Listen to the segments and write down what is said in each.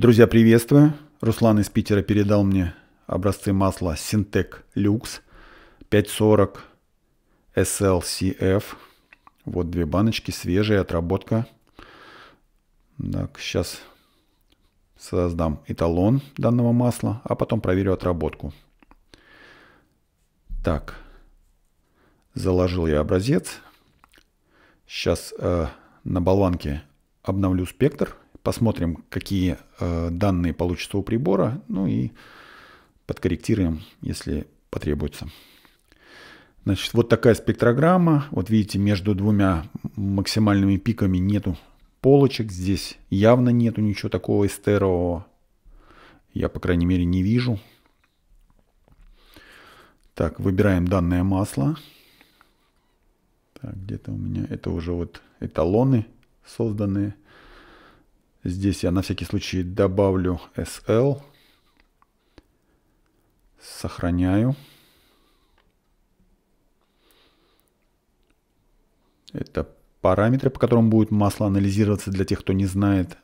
Друзья, приветствую. Руслан из Питера передал мне образцы масла Синтек Люкс 540 SLCF. Вот две баночки, свежая отработка. Так, сейчас создам эталон данного масла, а потом проверю отработку. Так, заложил я образец. Сейчас э, на болванке обновлю спектр посмотрим, какие э, данные получится у прибора, ну и подкорректируем, если потребуется. Значит, вот такая спектрограмма. Вот видите, между двумя максимальными пиками нету полочек. Здесь явно нету ничего такого эстерового. Я, по крайней мере, не вижу. Так, выбираем данное масло. Так, где-то у меня это уже вот эталоны созданные. Здесь я на всякий случай добавлю SL. Сохраняю. Это параметры, по которым будет масло анализироваться для тех, кто не знает.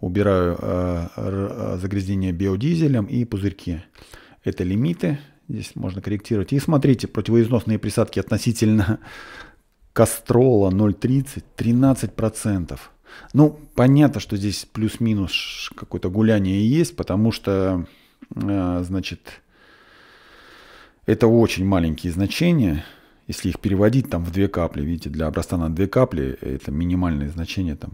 Убираю э, э загрязнение биодизелем и пузырьки. Это лимиты. Здесь можно корректировать. И смотрите, противоизносные присадки относительно кастрола 0,30, 13%. Ну, понятно, что здесь плюс-минус какое-то гуляние есть, потому что, э, значит, это очень маленькие значения. Если их переводить там в две капли, видите, для образца на две капли это минимальные значения там.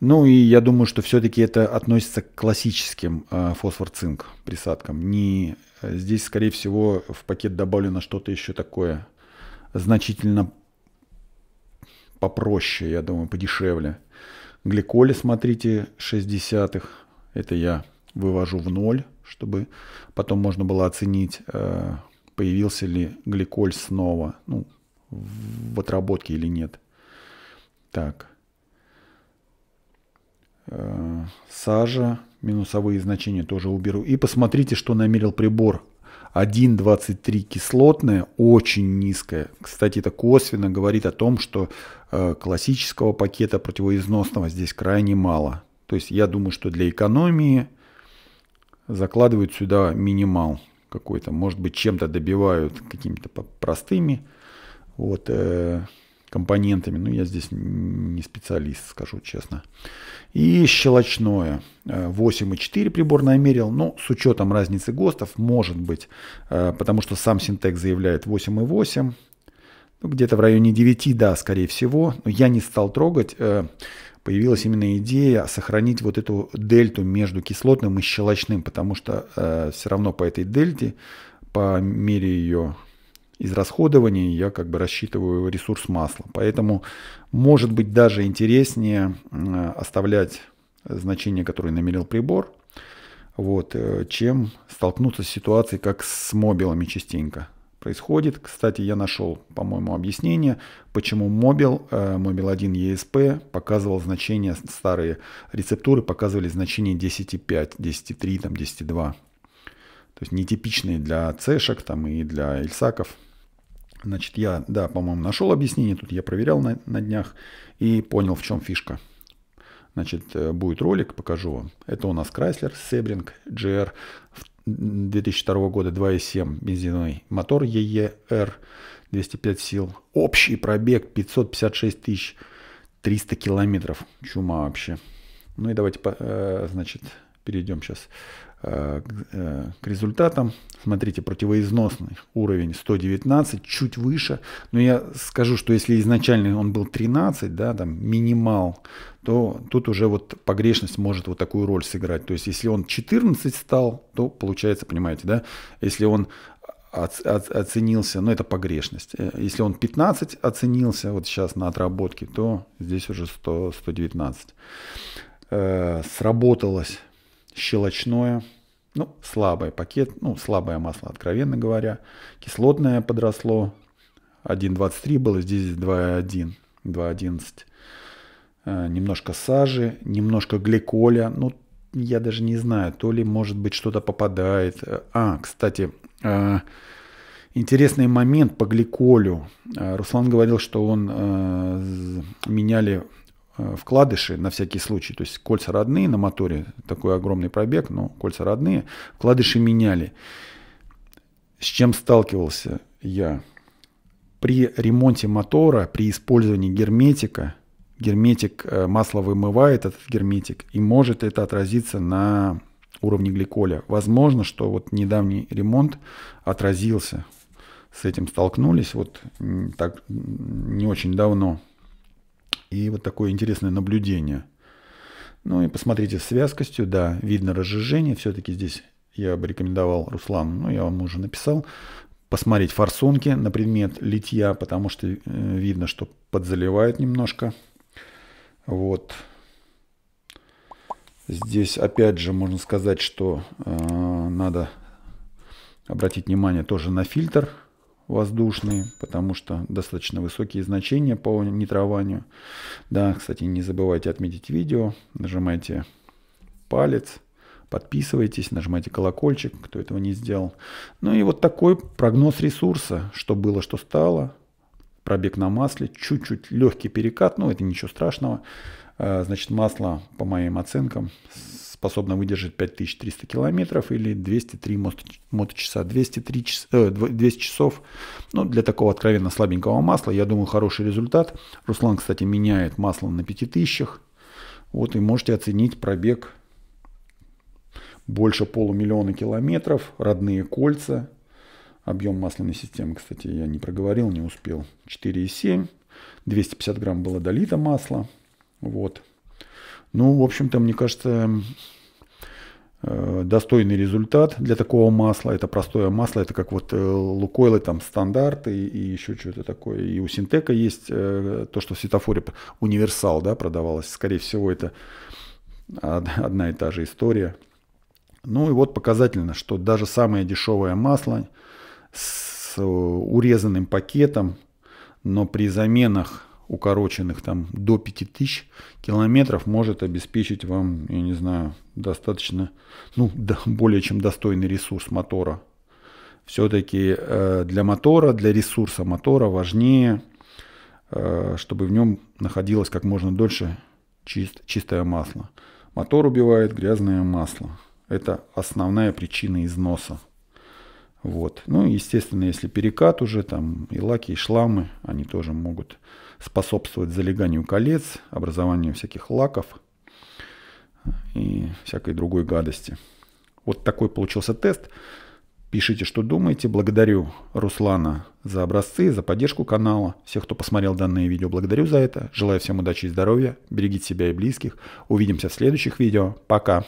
Ну и я думаю, что все-таки это относится к классическим э, фосфор-цинк присадкам. Не, здесь, скорее всего, в пакет добавлено что-то еще такое значительно попроще, я думаю, подешевле. Гликоли, смотрите, 0,6. Это я вывожу в ноль, чтобы потом можно было оценить, э, появился ли гликоль снова ну, в отработке или нет. Так. Э, сажа, минусовые значения тоже уберу. И посмотрите, что намерил прибор 1,23 кислотная, очень низкая. Кстати, это косвенно говорит о том, что э, классического пакета противоизносного здесь крайне мало. То есть я думаю, что для экономии закладывают сюда минимал какой-то. Может быть, чем-то добивают какими-то простыми. Вот, э, компонентами. Ну, я здесь не специалист, скажу честно. И щелочное. 8,4 прибор намерил, но ну, с учетом разницы ГОСТов, может быть, э, потому что сам синтек заявляет 8,8, ну, где-то в районе 9, да, скорее всего. Но я не стал трогать. Э, появилась именно идея сохранить вот эту дельту между кислотным и щелочным, потому что э, все равно по этой дельте, по мере ее израсходований я как бы рассчитываю ресурс масла. Поэтому может быть даже интереснее оставлять значение, которое намерил прибор, вот, э, чем столкнуться с ситуацией, как с мобилами частенько происходит. Кстати, я нашел, по-моему, объяснение, почему мобил, э, мобил 1 ESP показывал значение, старые рецептуры показывали значение 10,5, 10,3, там 10,2. То есть нетипичные для цешек там, и для ильсаков – Значит, я, да, по-моему, нашел объяснение, тут я проверял на, на днях и понял, в чем фишка. Значит, э, будет ролик, покажу вам. Это у нас Chrysler Sebring GR 2002 года 2.7 бензиновый мотор EER 205 сил. Общий пробег 556 тысяч 300 километров. Чума вообще. Ну и давайте, э, значит, перейдем сейчас э, э, к, результатам. Смотрите, противоизносный уровень 119, чуть выше. Но я скажу, что если изначально он был 13, да, там минимал, то тут уже вот погрешность может вот такую роль сыграть. То есть если он 14 стал, то получается, понимаете, да, если он оценился, но ну, это погрешность. Э, если он 15 оценился вот сейчас на отработке, то здесь уже 100, 119. Сработалось щелочное, ну, слабый пакет, ну, слабое масло, откровенно говоря. Кислотное подросло, 1,23 было, здесь 2,1, 2,11. Э, немножко сажи, немножко гликоля, ну, я даже не знаю, то ли, может быть, что-то попадает. Э, а, кстати, э, интересный момент по гликолю. Руслан говорил, что он меняли Э, вкладыши на всякий случай. То есть кольца родные на моторе, такой огромный пробег, но кольца родные, вкладыши меняли. С чем сталкивался я? При ремонте мотора, при использовании герметика, герметик э, масло вымывает этот герметик, и может это отразиться на уровне гликоля. Возможно, что вот недавний ремонт отразился, с этим столкнулись вот так не очень давно. И вот такое интересное наблюдение. Ну и посмотрите с вязкостью, да, видно разжижение. Все-таки здесь я бы рекомендовал Руслану, ну я вам уже написал, посмотреть форсунки на предмет литья, потому что э, видно, что подзаливает немножко. Вот. Здесь опять же можно сказать, что э, надо обратить внимание тоже на фильтр воздушные, потому что достаточно высокие значения по нитрованию. Да, кстати, не забывайте отметить видео, нажимайте палец, подписывайтесь, нажимайте колокольчик, кто этого не сделал. Ну и вот такой прогноз ресурса, что было, что стало. Пробег на масле, чуть-чуть легкий перекат, но ну это ничего страшного. А, значит, масло, по моим оценкам, способна выдержать 5300 километров или 203 моточаса. 203 час, 200 часов. Ну, для такого откровенно слабенького масла, я думаю, хороший результат. Руслан, кстати, меняет масло на 5000. Вот и можете оценить пробег больше полумиллиона километров, родные кольца. Объем масляной системы, кстати, я не проговорил, не успел. 4,7. 250 грамм было долито масла. Вот. Ну, в общем-то, мне кажется, э, достойный результат для такого масла. Это простое масло, это как вот э, лукойлы, там стандарт и, и еще что-то такое. И у Синтека есть э, то, что в светофоре универсал да, продавалось. Скорее всего, это одна и та же история. Ну и вот показательно, что даже самое дешевое масло с урезанным пакетом, но при заменах укороченных там до 5000 километров может обеспечить вам, я не знаю, достаточно, ну, да, более чем достойный ресурс мотора. Все-таки э, для мотора, для ресурса мотора важнее, э, чтобы в нем находилось как можно дольше чист, чистое масло. Мотор убивает грязное масло. Это основная причина износа. Вот. Ну, естественно, если перекат уже, там и лаки, и шламы, они тоже могут способствовать залеганию колец, образованию всяких лаков и всякой другой гадости. Вот такой получился тест. Пишите, что думаете. Благодарю Руслана за образцы, за поддержку канала. Всех, кто посмотрел данное видео, благодарю за это. Желаю всем удачи и здоровья. Берегите себя и близких. Увидимся в следующих видео. Пока.